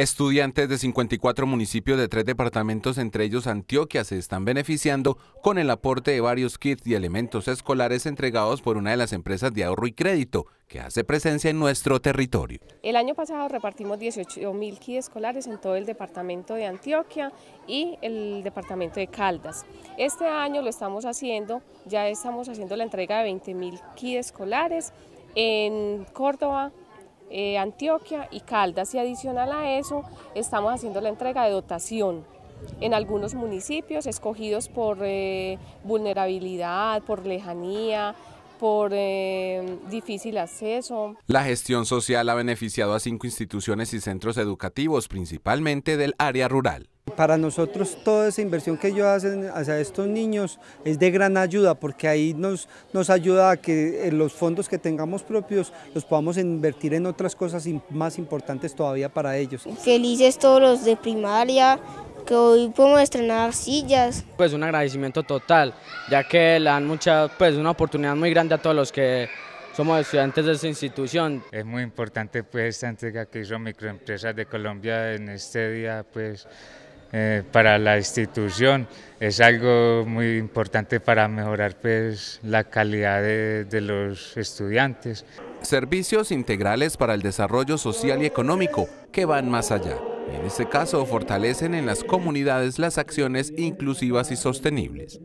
Estudiantes de 54 municipios de tres departamentos, entre ellos Antioquia, se están beneficiando con el aporte de varios kits y elementos escolares entregados por una de las empresas de ahorro y crédito que hace presencia en nuestro territorio. El año pasado repartimos 18.000 kits escolares en todo el departamento de Antioquia y el departamento de Caldas. Este año lo estamos haciendo, ya estamos haciendo la entrega de 20.000 mil kits escolares en Córdoba, eh, Antioquia y Caldas. Y adicional a eso, estamos haciendo la entrega de dotación en algunos municipios escogidos por eh, vulnerabilidad, por lejanía, por eh, difícil acceso. La gestión social ha beneficiado a cinco instituciones y centros educativos, principalmente del área rural para nosotros toda esa inversión que ellos hacen hacia estos niños es de gran ayuda porque ahí nos, nos ayuda a que eh, los fondos que tengamos propios los podamos invertir en otras cosas más importantes todavía para ellos. Felices todos los de primaria, que hoy podemos estrenar sillas. Pues un agradecimiento total, ya que le dan mucha, pues una oportunidad muy grande a todos los que somos estudiantes de esta institución. Es muy importante pues esta entrega que hizo Microempresas de Colombia en este día, pues eh, para la institución. Es algo muy importante para mejorar pues, la calidad de, de los estudiantes. Servicios integrales para el desarrollo social y económico que van más allá. En este caso, fortalecen en las comunidades las acciones inclusivas y sostenibles.